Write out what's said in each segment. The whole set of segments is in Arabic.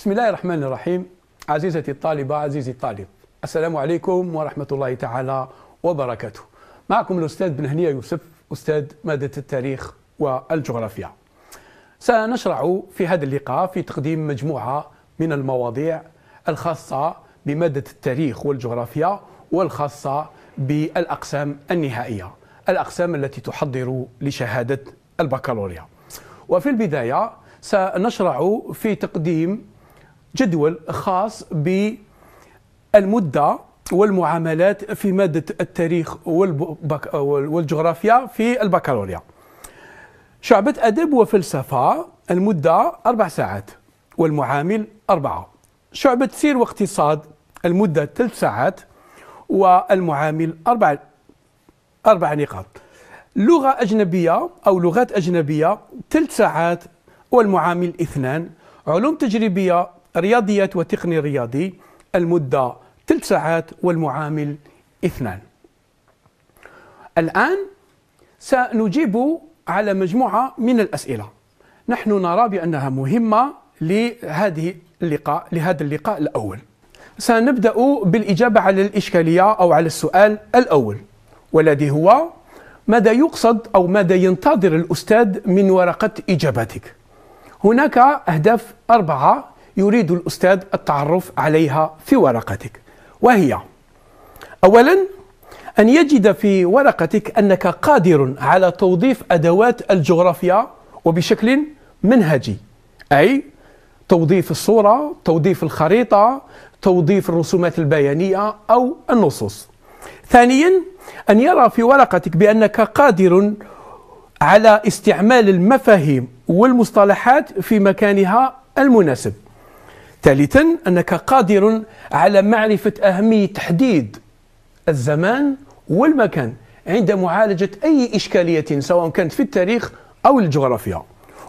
بسم الله الرحمن الرحيم عزيزتي الطالبة عزيزي الطالب السلام عليكم ورحمة الله تعالى وبركاته معكم الأستاذ بن هنية يوسف أستاذ مادة التاريخ والجغرافيا سنشرع في هذا اللقاء في تقديم مجموعة من المواضيع الخاصة بمادة التاريخ والجغرافيا والخاصة بالأقسام النهائية الأقسام التي تحضر لشهادة البكالوريا وفي البداية سنشرع في تقديم جدول خاص بالمدة والمعاملات في مادة التاريخ والجغرافيا في البكالوريا شعبة أدب وفلسفة المدة أربع ساعات والمعامل أربعة شعبة سير واقتصاد المدة ثلاث ساعات والمعامل أربع أربع نقاط لغة أجنبية أو لغات أجنبية ثلاث ساعات والمعامل اثنان علوم تجريبية رياضيات وتقني رياضي المدة ثلث ساعات والمعامل اثنان الآن سنجيب على مجموعة من الأسئلة نحن نرى بأنها مهمة لهذه اللقاء لهذا اللقاء الأول سنبدأ بالإجابة على الإشكالية أو على السؤال الأول والذي هو ماذا يقصد أو ماذا ينتظر الأستاذ من ورقة إجاباتك هناك أهداف أربعة يريد الأستاذ التعرف عليها في ورقتك وهي أولا أن يجد في ورقتك أنك قادر على توظيف أدوات الجغرافيا وبشكل منهجي أي توظيف الصورة توظيف الخريطة توظيف الرسومات البيانية أو النصوص ثانيا أن يرى في ورقتك بأنك قادر على استعمال المفاهيم والمصطلحات في مكانها المناسب ثالثا أنك قادر على معرفة أهمية تحديد الزمان والمكان عند معالجة أي إشكالية سواء كانت في التاريخ أو الجغرافيا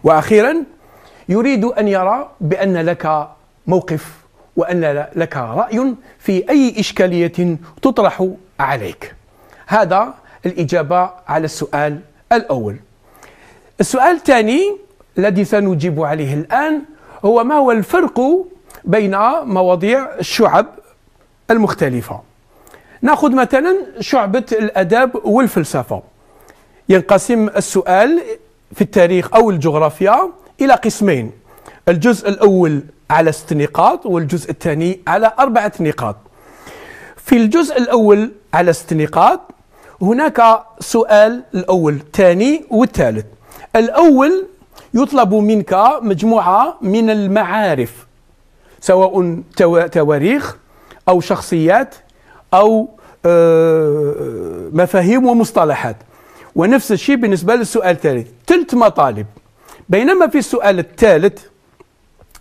وأخيرا يريد أن يرى بأن لك موقف وأن لك رأي في أي إشكالية تطرح عليك هذا الإجابة على السؤال الأول السؤال الثاني الذي سنجيب عليه الآن هو ما هو الفرق بين مواضيع الشعب المختلفة ناخذ مثلا شعبة الأداب والفلسفة ينقسم السؤال في التاريخ أو الجغرافيا إلى قسمين الجزء الأول على ست نقاط والجزء الثاني على أربعة نقاط في الجزء الأول على ست نقاط هناك سؤال الأول الثاني والثالث الأول يطلب منك مجموعة من المعارف سواء تواريخ أو شخصيات أو آه، مفاهيم ومصطلحات ونفس الشيء بالنسبة للسؤال الثالث ثلث مطالب بينما في السؤال الثالث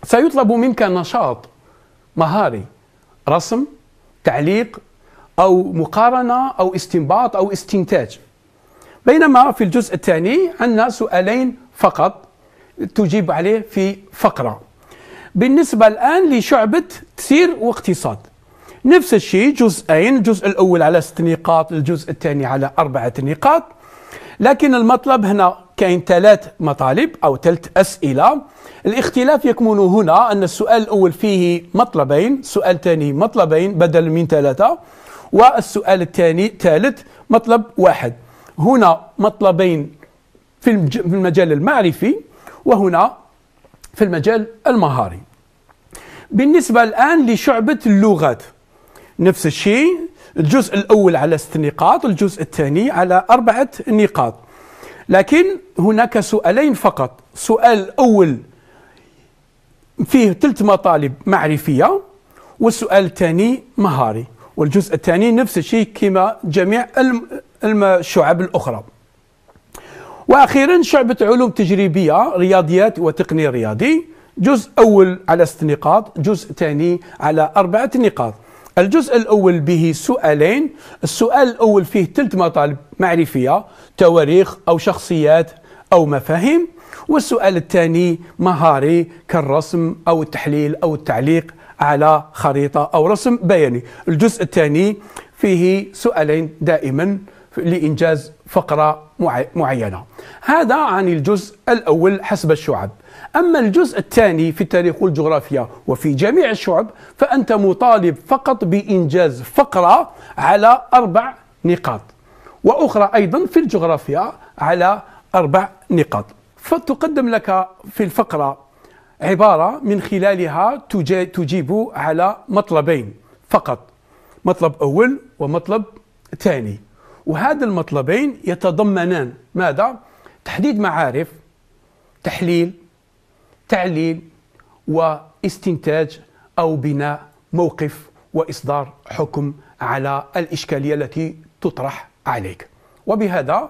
سيطلب منك نشاط مهاري رسم تعليق أو مقارنة أو استنباط أو استنتاج بينما في الجزء الثاني عندنا سؤالين فقط تجيب عليه في فقرة بالنسبة الآن لشعبة تسير واقتصاد نفس الشيء جزئين الجزء الأول على ست نقاط الجزء الثاني على أربعة نقاط لكن المطلب هنا كاين ثلاث مطالب أو ثلاث أسئلة الاختلاف يكمن هنا أن السؤال الأول فيه مطلبين سؤال ثاني مطلبين بدل من ثلاثة والسؤال الثاني ثالث مطلب واحد هنا مطلبين في المجال المعرفي وهنا في المجال المهاري بالنسبة الآن لشعبة اللغات نفس الشيء الجزء الأول على ست نقاط الجزء الثاني على أربعة نقاط لكن هناك سؤالين فقط سؤال الأول فيه ثلث مطالب معرفية والسؤال الثاني مهاري والجزء الثاني نفس الشيء كما جميع الشعب الأخرى واخيرا شعبه علوم تجريبيه رياضيات وتقنيه رياضي جزء اول على ست نقاط جزء ثاني على اربعه نقاط الجزء الاول به سؤالين السؤال الاول فيه ثلاث مطالب معرفيه تواريخ او شخصيات او مفاهيم والسؤال الثاني مهاري كالرسم او التحليل او التعليق على خريطه او رسم بياني الجزء الثاني فيه سؤالين دائما لانجاز فقرة معينة هذا عن الجزء الأول حسب الشعب أما الجزء الثاني في التاريخ والجغرافيا وفي جميع الشعب فأنت مطالب فقط بإنجاز فقرة على أربع نقاط وأخرى أيضا في الجغرافيا على أربع نقاط فتقدم لك في الفقرة عبارة من خلالها تجيب على مطلبين فقط مطلب أول ومطلب ثاني وهذا المطلبين يتضمنان ماذا؟ تحديد معارف تحليل تعليل واستنتاج أو بناء موقف وإصدار حكم على الإشكالية التي تطرح عليك وبهذا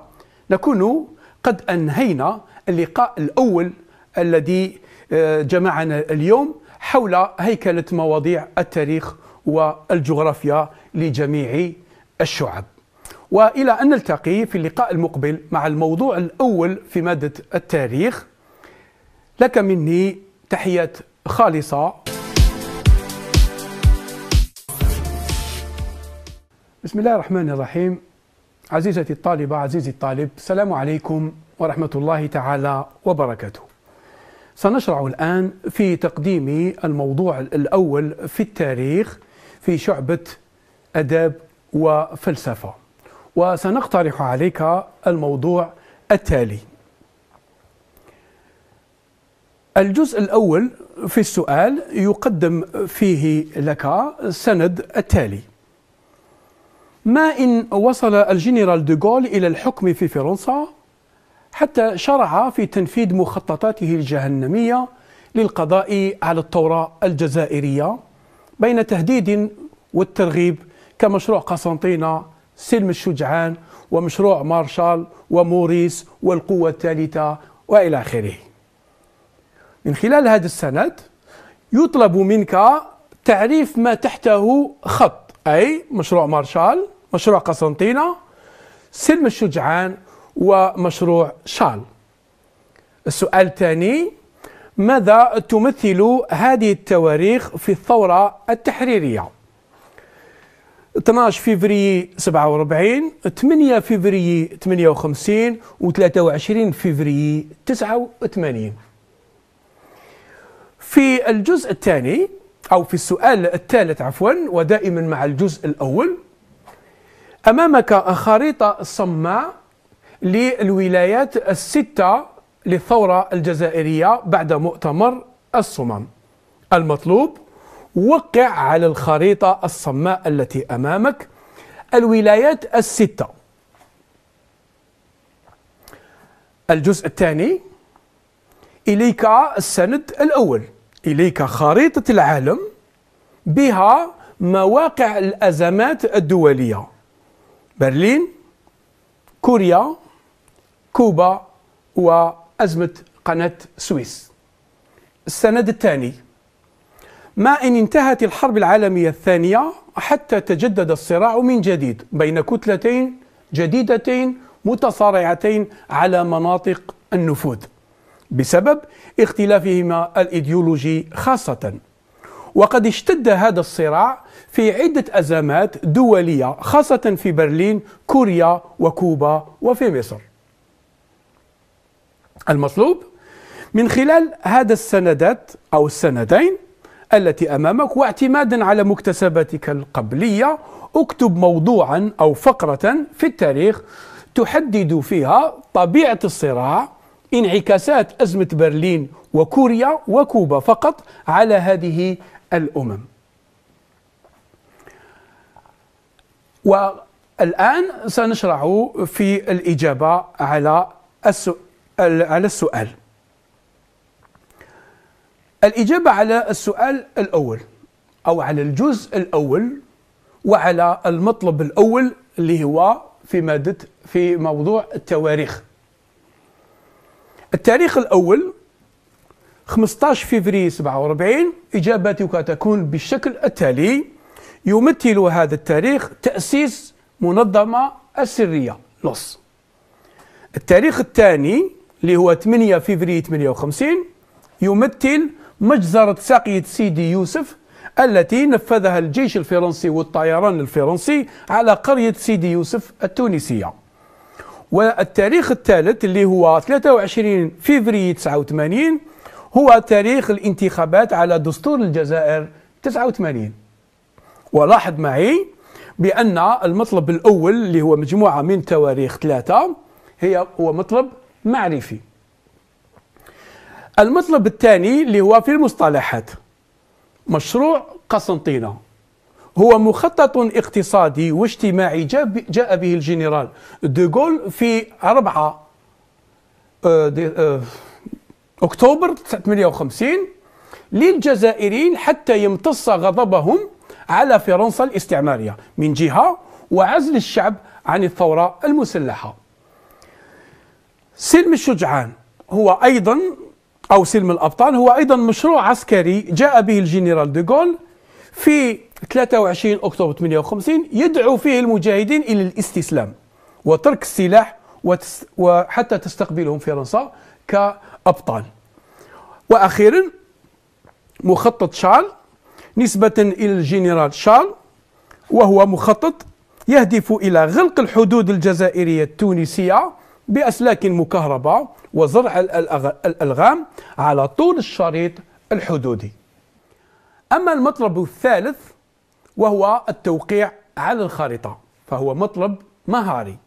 نكون قد أنهينا اللقاء الأول الذي آه، جمعنا اليوم حول هيكلة مواضيع التاريخ والجغرافيا لجميع الشعب والى ان نلتقي في اللقاء المقبل مع الموضوع الاول في ماده التاريخ لك مني تحيات خالصه بسم الله الرحمن الرحيم عزيزتي الطالبه عزيزي الطالب السلام عليكم ورحمه الله تعالى وبركاته سنشرع الآن في تقديم الموضوع الأول في التاريخ في شعبة أداب وفلسفة وسنقترح عليك الموضوع التالي الجزء الأول في السؤال يقدم فيه لك السند التالي ما إن وصل الجنرال دوغول إلى الحكم في فرنسا حتى شرع في تنفيذ مخططاته الجهنمية للقضاء على الثورة الجزائرية بين تهديد والترغيب كمشروع قسنطينة سلم الشجعان ومشروع مارشال وموريس والقوة الثالثة وإلى آخره من خلال هذا السند يطلب منك تعريف ما تحته خط أي مشروع مارشال مشروع قسنطينة سلم الشجعان ومشروع شال السؤال الثاني ماذا تمثل هذه التواريخ في الثورة التحريرية 12 فيفري 47 8 فيفري 58 و 23 فيفري 89 في الجزء الثاني أو في السؤال الثالث عفوا ودائما مع الجزء الأول أمامك خريطة صماء للولايات الستة للثورة الجزائرية بعد مؤتمر الصمام المطلوب وقع على الخريطة الصماء التي أمامك الولايات الستة الجزء الثاني إليك السند الأول إليك خريطة العالم بها مواقع الأزمات الدولية برلين كوريا كوبا وأزمة قناة سويس السند الثاني ما إن انتهت الحرب العالمية الثانية حتى تجدد الصراع من جديد بين كتلتين جديدتين متصارعتين على مناطق النفوذ بسبب اختلافهما الايديولوجي خاصة وقد اشتد هذا الصراع في عدة أزمات دولية خاصة في برلين كوريا وكوبا وفي مصر المطلوب من خلال هذا السندات أو السندين التي امامك واعتمادا على مكتسباتك القبليه اكتب موضوعا او فقره في التاريخ تحدد فيها طبيعه الصراع انعكاسات ازمه برلين وكوريا وكوبا فقط على هذه الامم. والان سنشرع في الاجابه على السؤال الإجابة على السؤال الأول أو على الجزء الأول وعلى المطلب الأول اللي هو في مادة في موضوع التواريخ التاريخ الأول 15 فبراير 47 إجابتك تكون بالشكل التالي يمثل هذا التاريخ تأسيس منظمة السرية لص التاريخ الثاني اللي هو 8 فبراير 58 يمثل مجزرة ساقية سيدي يوسف التي نفذها الجيش الفرنسي والطيران الفرنسي على قرية سيدي يوسف التونسية والتاريخ الثالث اللي هو 23 فيفري 89 هو تاريخ الانتخابات على دستور الجزائر 89 ولاحظ معي بأن المطلب الأول اللي هو مجموعة من تواريخ ثلاثة هي هو مطلب معرفي المطلب الثاني اللي هو في المصطلحات مشروع قسنطينة هو مخطط اقتصادي واجتماعي جاء به الجنرال دوغول في 4 آه، آه، أكتوبر 58 للجزائريين حتى يمتص غضبهم على فرنسا الاستعمارية من جهة وعزل الشعب عن الثورة المسلحة سلم الشجعان هو أيضا أو سلم الأبطال هو أيضا مشروع عسكري جاء به الجنرال دوغول في 23 أكتوبر 58 يدعو فيه المجاهدين إلى الاستسلام وترك السلاح وحتى تستقبلهم فرنسا كأبطال وأخيرا مخطط شال نسبة إلى الجنرال شال وهو مخطط يهدف إلى غلق الحدود الجزائرية التونسية بأسلاك مكهرباء وزرع الألغام على طول الشريط الحدودي أما المطلب الثالث وهو التوقيع على الخريطة فهو مطلب مهاري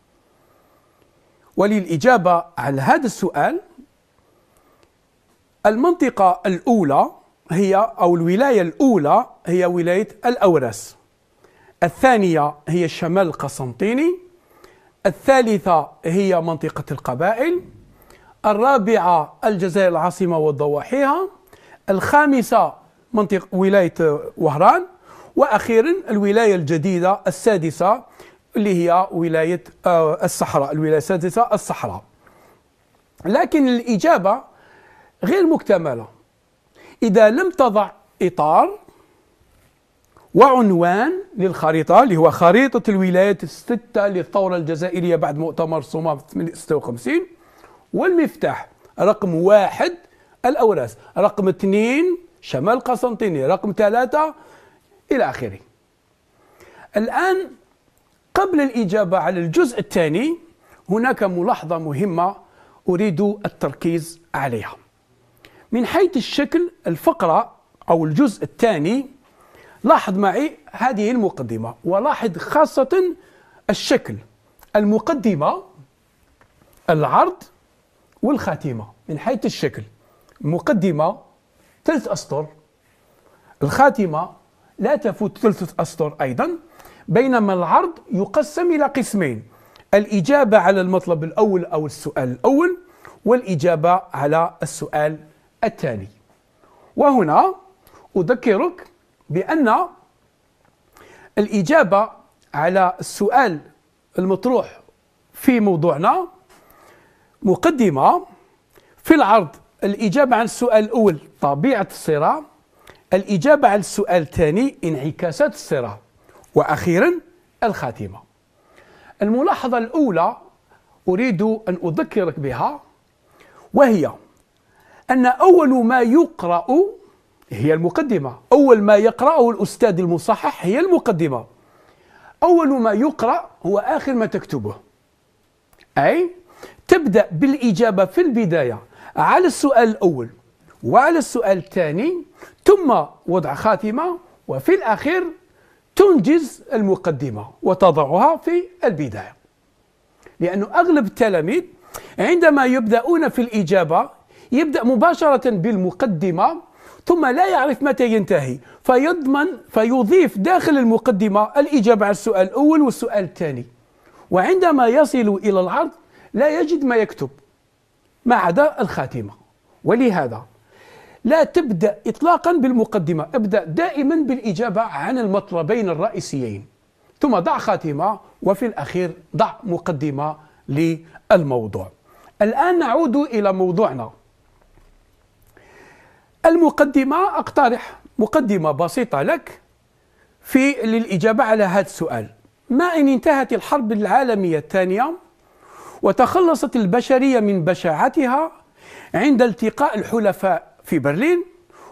وللإجابة على هذا السؤال المنطقة الأولى هي أو الولاية الأولى هي ولاية الأورس الثانية هي الشمال القسنطيني الثالثة هي منطقة القبائل الرابعة الجزائر العاصمة وضواحيها الخامسة منطقة ولاية وهران وأخيرا الولاية الجديدة السادسة اللي هي ولاية آه، الصحراء الولاية السادسة الصحراء لكن الإجابة غير مكتملة إذا لم تضع إطار وعنوان للخريطة اللي هو خريطة الولايات الستة للثورة الجزائرية بعد مؤتمر صومال 56 والمفتاح رقم واحد الأوراس رقم اثنين شمال قسنطينية رقم ثلاثة إلى آخره الآن قبل الإجابة على الجزء الثاني هناك ملاحظة مهمة أريد التركيز عليها من حيث الشكل الفقرة أو الجزء الثاني لاحظ معي هذه المقدمة ولاحظ خاصة الشكل المقدمة العرض والخاتمة من حيث الشكل المقدمة ثلث أسطر الخاتمة لا تفوت ثلث أسطر أيضا بينما العرض يقسم إلى قسمين الإجابة على المطلب الأول أو السؤال الأول والإجابة على السؤال التالي وهنا أذكرك بأن الإجابة على السؤال المطروح في موضوعنا مقدمة في العرض الإجابة عن السؤال الأول طبيعة الصراع الإجابة عن السؤال الثاني انعكاسات الصراع وأخيرا الخاتمة الملاحظة الأولى أريد أن أذكرك بها وهي أن أول ما يقرأ هي المقدمة أول ما يقرأه الأستاذ المصحح هي المقدمة أول ما يقرأ هو آخر ما تكتبه أي تبدأ بالإجابة في البداية على السؤال الأول وعلى السؤال الثاني ثم وضع خاتمة وفي الأخير تنجز المقدمة وتضعها في البداية لأن أغلب التلاميذ عندما يبدأون في الإجابة يبدأ مباشرة بالمقدمة ثم لا يعرف متى ينتهي فيضمن فيضيف داخل المقدمة الإجابة على السؤال الأول والسؤال الثاني وعندما يصل إلى العرض لا يجد ما يكتب ما عدا الخاتمة ولهذا لا تبدأ إطلاقا بالمقدمة ابدأ دائما بالإجابة عن المطلبين الرئيسيين ثم ضع خاتمة وفي الأخير ضع مقدمة للموضوع الآن نعود إلى موضوعنا المقدمة أقترح مقدمة بسيطة لك في للإجابة على هذا السؤال ما إن انتهت الحرب العالمية الثانية وتخلصت البشرية من بشاعتها عند التقاء الحلفاء في برلين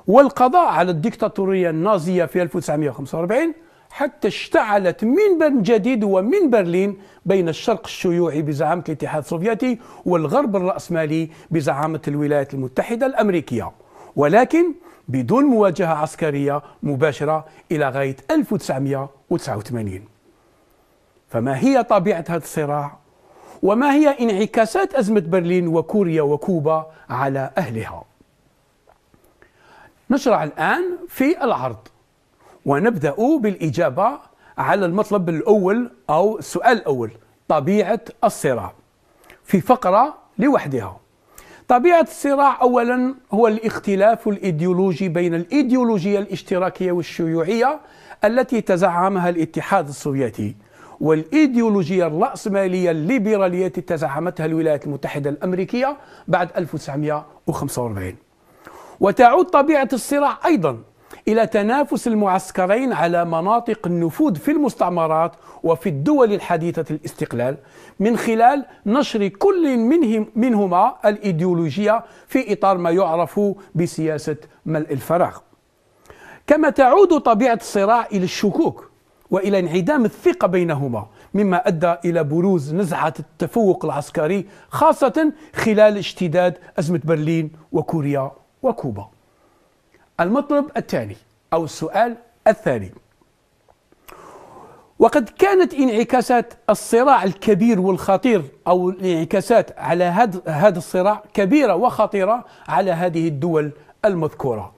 والقضاء على الدكتاتورية النازية في 1945 حتى اشتعلت من جديد ومن برلين بين الشرق الشيوعي بزعامة الاتحاد السوفيتي والغرب الرأسمالي بزعامة الولايات المتحدة الأمريكية ولكن بدون مواجهة عسكرية مباشرة إلى غاية 1989 فما هي طبيعة هذا الصراع وما هي انعكاسات أزمة برلين وكوريا وكوبا على أهلها نشرع الآن في العرض ونبدأ بالإجابة على المطلب الأول أو السؤال الأول طبيعة الصراع في فقرة لوحدها طبيعة الصراع أولا هو الاختلاف الإيديولوجي بين الإيديولوجية الاشتراكية والشيوعية التي تزعمها الاتحاد السوفيتي والإيديولوجية الرأسمالية الليبرالية التي تزعمتها الولايات المتحدة الأمريكية بعد 1945 وتعود طبيعة الصراع أيضا إلى تنافس المعسكرين على مناطق النفوذ في المستعمرات وفي الدول الحديثة الاستقلال من خلال نشر كل منهم منهما الإيديولوجية في إطار ما يعرف بسياسة ملء الفراغ كما تعود طبيعة الصراع إلى الشكوك وإلى انعدام الثقة بينهما مما أدى إلى بروز نزعة التفوق العسكري خاصة خلال اشتداد أزمة برلين وكوريا وكوبا المطلب الثاني أو السؤال الثاني وقد كانت انعكاسات الصراع الكبير والخطير أو الانعكاسات على هذا الصراع كبيرة وخطيرة على هذه الدول المذكورة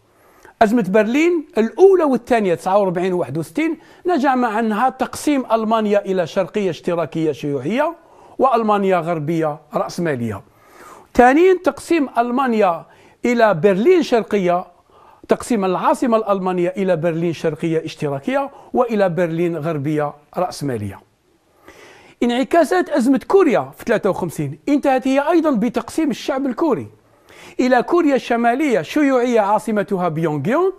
أزمة برلين الأولى والثانية 49 و 61 نجا مع أنها تقسيم ألمانيا إلى شرقية اشتراكية شيوعية وألمانيا غربية رأسمالية ثانيا تقسيم ألمانيا إلى برلين شرقية تقسيم العاصمة الألمانية إلى برلين شرقية اشتراكية وإلى برلين غربية رأسمالية انعكاسات أزمة كوريا في 53 انتهت هي أيضا بتقسيم الشعب الكوري إلى كوريا الشمالية شيوعية عاصمتها بيونغ يونغ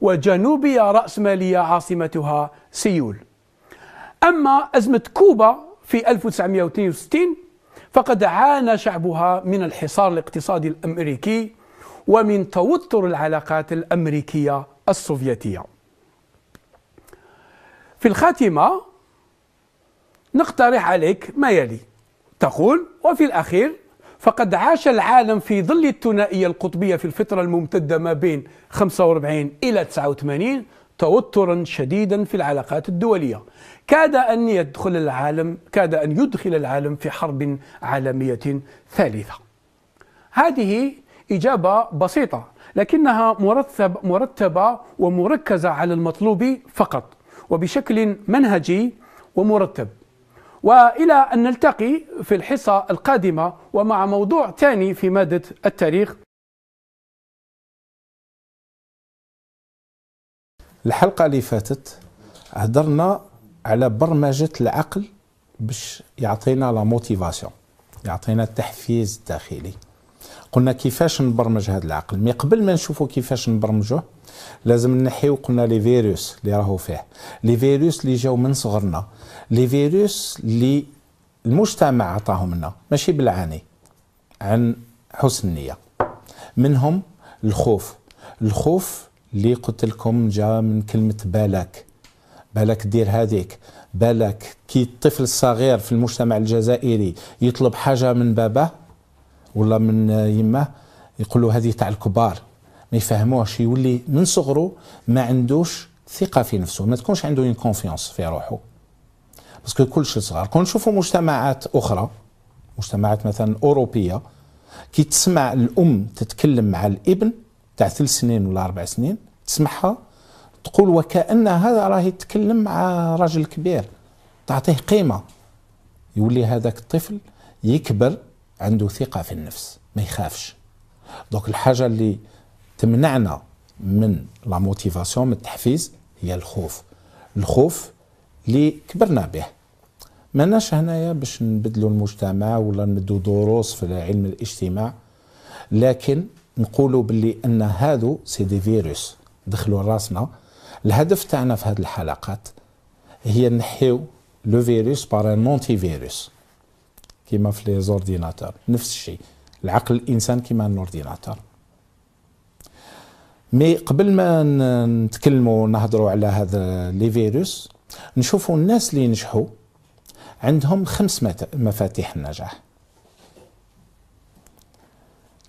وجنوبية رأسمالية عاصمتها سيول أما أزمة كوبا في 1962 فقد عانى شعبها من الحصار الاقتصادي الأمريكي ومن توتر العلاقات الأمريكية السوفيتية في الخاتمة نقترح عليك ما يلي تقول وفي الأخير فقد عاش العالم في ظل الثنائية القطبية في الفترة الممتدة ما بين 45 إلى 89 توترا شديدا في العلاقات الدولية كاد أن يدخل العالم كاد أن يدخل العالم في حرب عالمية ثالثة هذه إجابة بسيطة لكنها مرتب مرتبة ومركزة على المطلوب فقط وبشكل منهجي ومرتب وإلى أن نلتقي في الحصة القادمة ومع موضوع ثاني في مادة التاريخ الحلقة اللي فاتت هضرنا على برمجة العقل باش يعطينا لا موتيفاسيون يعطينا التحفيز الداخلي قلنا كيفاش نبرمج هذا العقل مي قبل ما نشوفوا كيفاش نبرمجوه لازم نحيو قلنا لي فيروس اللي راهو فيه لي فيروس اللي جاو من صغرنا لي فيروس اللي المجتمع عطاهم لنا ماشي بالعاني عن حسن النيه منهم الخوف الخوف اللي قلت لكم جا من كلمه بالك بالك دير هذيك بالك كي الطفل الصغير في المجتمع الجزائري يطلب حاجه من باباه ولا من يما يقولوا هذه تاع الكبار ما يفهموهش يولي من صغره ما عندوش ثقه في نفسه ما تكونش عنده اون كونفيونس في روحه باسكو كلش صغار كون نشوفوا مجتمعات اخرى مجتمعات مثلا اوروبيه كي تسمع الام تتكلم مع الابن تاع ثلاث سنين ولا اربع سنين تسمعها تقول وكأن هذا راهي تتكلم مع راجل كبير تعطيه قيمه يولي هذاك الطفل يكبر عنده ثقة في النفس ما يخافش دونك الحاجة اللي تمنعنا من لا موتيفاسيون من التحفيز هي الخوف الخوف اللي كبرنا به ماناش هنايا باش نبدلوا المجتمع ولا نمدوا دروس في علم الاجتماع لكن نقولوا باللي ان هادو سي دي فيروس دخلوا راسنا الهدف تاعنا في هذه الحلقات هي نحيو لو فيروس بار ان فيروس كيما في لي زورديناتور نفس الشيء العقل الانسان كيما الاورديناتور مي قبل ما نتكلموا نهضروا على هذا لي فيروس نشوفوا الناس اللي نجحوا عندهم خمس مفاتيح النجاح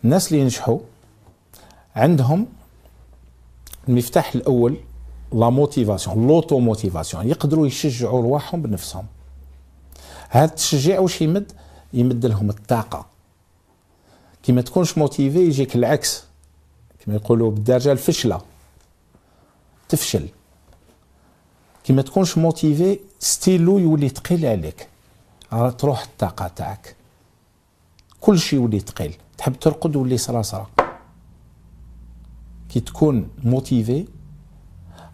الناس اللي نجحوا عندهم المفتاح الاول لا موتيفاسيون لوتو موتيفاسيون يقدروا يشجعوا رواحهم بنفسهم هذا التشجيع واش يمد يمد لهم الطاقه كي ما تكونش موتيفي يجيك العكس كما يقولوا بالدارجه الفشله تفشل كي ما تكونش موتيفي ستيلو يولي ثقيل عليك راه تروح الطاقه تاعك كل شيء يولي ثقيل تحب ترقد ولي صراصرة كي تكون موتيفي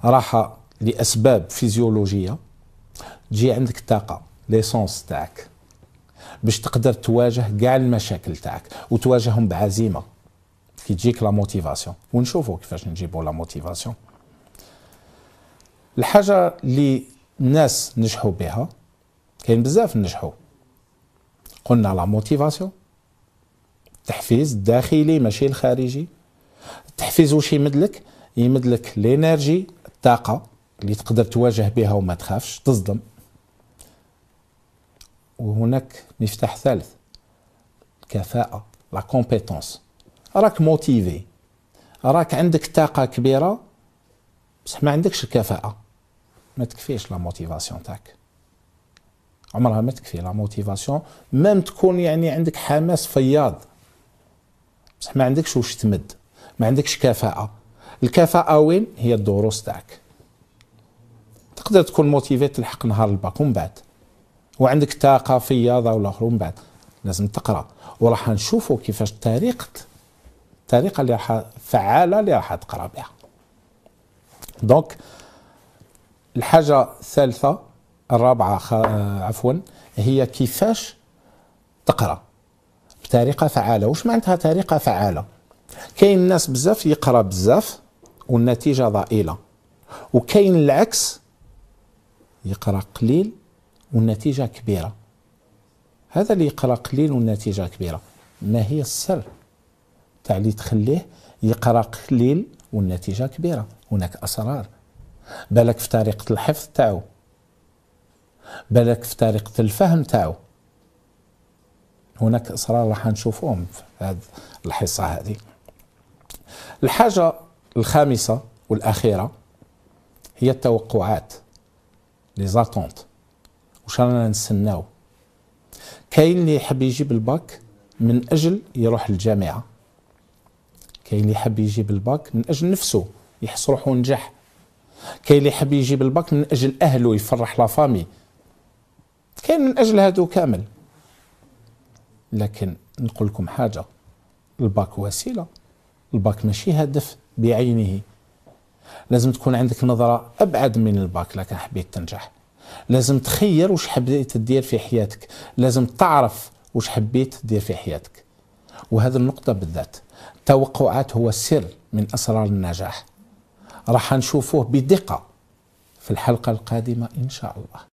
راحه لاسباب فيزيولوجيه تجي عندك الطاقه ليسونس تاعك باش تقدر تواجه كاع المشاكل تاعك وتواجههم بعزيمه كي تجيك لا موتيفاسيون ونشوفوا كيفاش نجيبوا لا موتيفاسيون الحاجه اللي الناس نجحوا بها كاين بزاف نجحوا قلنا لا موتيفاسيون التحفيز الداخلي ماشي الخارجي التحفيز واش يمدلك يمدلك لينيرجي الطاقه اللي تقدر تواجه بها وما تخافش تصدم وهناك مفتاح ثالث الكفاءة لا كومبيتونس راك موتيفي راك عندك طاقة كبيرة بصح ما عندكش الكفاءة ما تكفيش لا موتيفاسيون تاعك عمرها ما تكفي لا موتيفاسيون مام تكون يعني عندك حماس فياض بصح ما عندكش واش تمد ما عندكش كفاءة الكفاءة وين هي الدروس تاعك تقدر تكون موتيفي تلحق نهار الباك ومن بعد وعندك طاقه في رياضه ولا اخرى ومن بعد لازم تقرا وراح نشوفوا كيفاش طريقه الطريقه اللي راح فعاله اللي راح تقرا بها دونك الحاجه الثالثه الرابعه خ... آه، عفوا هي كيفاش تقرا بطريقه فعاله واش معناتها طريقه فعاله كاين الناس بزاف يقرا بزاف والنتيجه ضئيله وكاين العكس يقرا قليل والنتيجه كبيره هذا اللي يقرا قليل والنتيجه كبيره ما هي السر تاع اللي تخليه يقرا قليل والنتيجه كبيره هناك اسرار بالك في طريقه الحفظ تاعو بالك في طريقه الفهم تاعو هناك اسرار راح نشوفوهم في هذه الحصه هذه الحاجه الخامسه والاخيره هي التوقعات لي زاتونت وش رانا نستناو كاين اللي يحب يجيب الباك من اجل يروح الجامعه كاين اللي يحب يجيب الباك من اجل نفسه يحس روحه نجح كاين اللي يحب يجيب الباك من اجل اهله يفرح لا فامي كاين من اجل هادو كامل لكن نقول لكم حاجه الباك وسيله الباك ماشي هدف بعينه لازم تكون عندك نظره ابعد من الباك لكن حبيت تنجح لازم تخير واش حبيت دير في حياتك لازم تعرف واش حبيت دير في حياتك وهذه النقطة بالذات التوقعات هو سر من أسرار النجاح راح نشوفوه بدقة في الحلقة القادمة إن شاء الله